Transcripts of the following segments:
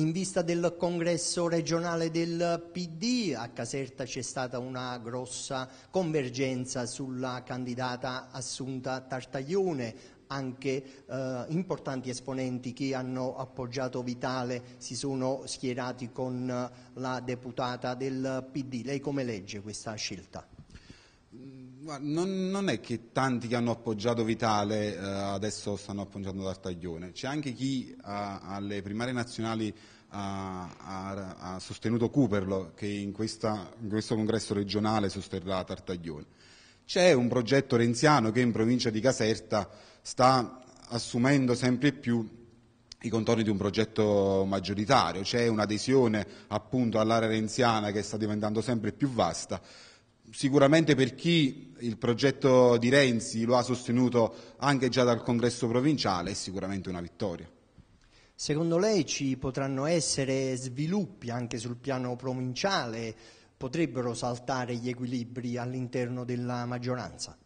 in vista del congresso regionale del PD. A Caserta c'è stata una grossa convergenza sulla candidata Assunta Tartaglione, anche eh, importanti esponenti che hanno appoggiato Vitale si sono schierati con la deputata del PD. Lei come legge questa scelta? Mm, non, non, è che tanti che hanno appoggiato Vitale eh, adesso stanno appoggiando Tartaglione, c'è anche chi a, alle primarie nazionali ha, ha, ha, sostenuto Cuperlo che in, questa, in questo congresso regionale sosterrà Tartaglione. C'è un progetto renziano che in provincia di Caserta sta assumendo sempre più i contorni di un progetto maggioritario, c'è un'adesione appunto all'area renziana che sta diventando sempre più vasta sicuramente per chi il progetto di Renzi lo ha sostenuto anche già dal congresso provinciale è sicuramente una vittoria. Secondo lei ci potranno essere sviluppi anche sul piano provinciale? Potrebbero saltare gli equilibri all'interno della maggioranza?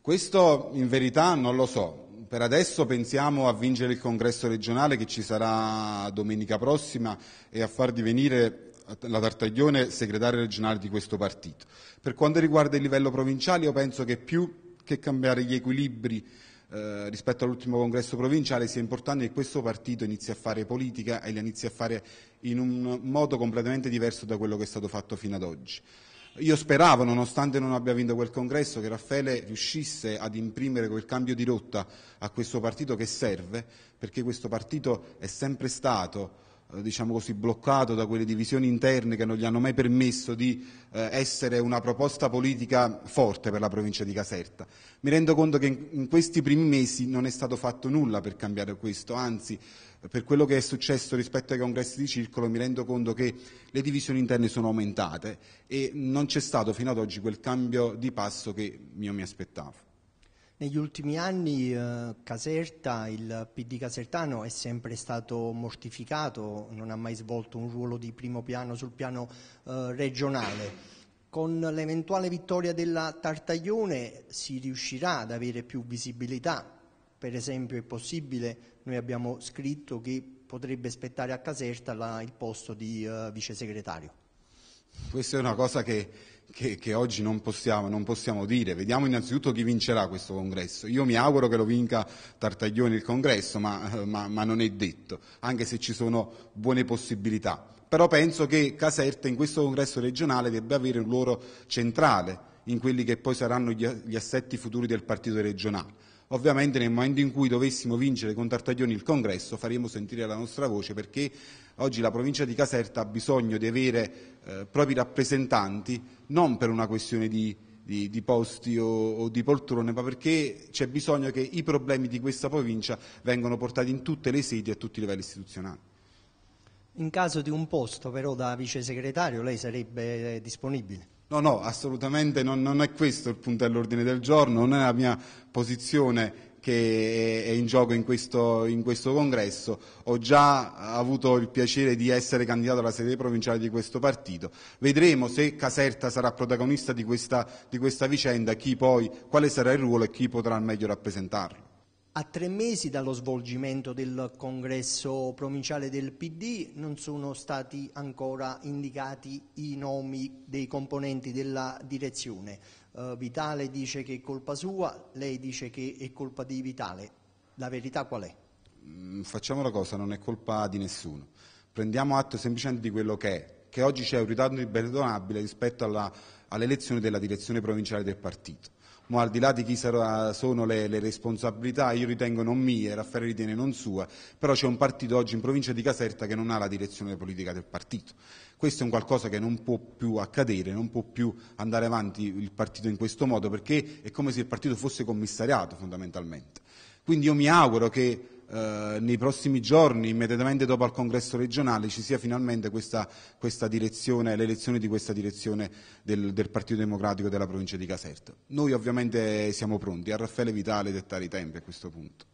Questo in verità non lo so. Per adesso pensiamo a vincere il congresso regionale che ci sarà domenica prossima e a far divenire la Tartaglione, segretario regionale di questo partito. Per quanto riguarda il livello provinciale, io penso che più che cambiare gli equilibri eh, rispetto all'ultimo congresso provinciale sia importante che questo partito inizi a fare politica e la inizi a fare in un modo completamente diverso da quello che è stato fatto fino ad oggi. Io speravo, nonostante non abbia vinto quel congresso, che Raffaele riuscisse ad imprimere quel cambio di rotta a questo partito che serve, perché questo partito è sempre stato eh, diciamo così, bloccato da quelle divisioni interne che non gli hanno mai permesso di eh, essere una proposta politica forte per la provincia di Caserta. Mi rendo conto che in, in questi primi mesi non è stato fatto nulla per cambiare questo, anzi per quello che è successo rispetto ai congressi di circolo mi rendo conto che le divisioni interne sono aumentate e non c'è stato fino ad oggi quel cambio di passo che io mi aspettavo. Negli ultimi anni eh, Caserta, il PD casertano è sempre stato mortificato, non ha mai svolto un ruolo di primo piano sul piano eh, regionale. Con l'eventuale vittoria della Tartaglione si riuscirà ad avere più visibilità, per esempio è possibile, noi abbiamo scritto che potrebbe spettare a Caserta la, il posto di eh, vice segretario. Questa è una cosa che, che, che oggi non possiamo, non possiamo, dire. Vediamo innanzitutto chi vincerà questo congresso. Io mi auguro che lo vinca Tartaglioni il congresso, ma, ma, ma non è detto, anche se ci sono buone possibilità. Però penso che Caserta in questo congresso regionale debba avere un ruolo centrale in quelli che poi saranno gli assetti futuri del partito regionale. Ovviamente nel momento in cui dovessimo vincere con Tartaglioni il congresso faremo sentire la nostra voce perché oggi la provincia di Caserta ha bisogno di avere eh, propri rappresentanti non per una questione di, di, di posti o, o, di poltrone ma perché c'è bisogno che i problemi di questa provincia vengano portati in tutte le sedi e a tutti i livelli istituzionali. In caso di un posto però da vice segretario lei sarebbe eh, disponibile? No, no, assolutamente non, non è questo il punto all'ordine del giorno, non è la mia posizione che è in gioco in questo, in questo, congresso. Ho già avuto il piacere di essere candidato alla sede provinciale di questo partito. Vedremo se Caserta sarà protagonista di questa, di questa vicenda, poi, quale sarà il ruolo e chi potrà meglio rappresentarlo. A tre mesi dallo svolgimento del congresso provinciale del PD non sono stati ancora indicati i nomi dei componenti della direzione. Uh, Vitale dice che è colpa sua, lei dice che è colpa di Vitale. La verità qual è? Mm, facciamo una cosa, non è colpa di nessuno. Prendiamo atto semplicemente di quello che è, che oggi c'è un ritardo imperdonabile rispetto all'elezione alle della direzione provinciale del partito. Ma al di là di chi sarà, sono le, le, responsabilità, io ritengo non mie, Raffaele ritiene non sua, però c'è un partito oggi in provincia di Caserta che non ha la direzione politica del partito. Questo è un qualcosa che non può più accadere, non può più andare avanti il partito in questo modo, perché è come se il partito fosse commissariato fondamentalmente. Quindi io mi auguro che eh, nei prossimi giorni, immediatamente dopo al congresso regionale, ci sia finalmente questa, questa l'elezione di questa direzione del, del, Partito Democratico della provincia di Caserta. Noi ovviamente siamo pronti, a Raffaele Vitale dettare i tempi a questo punto.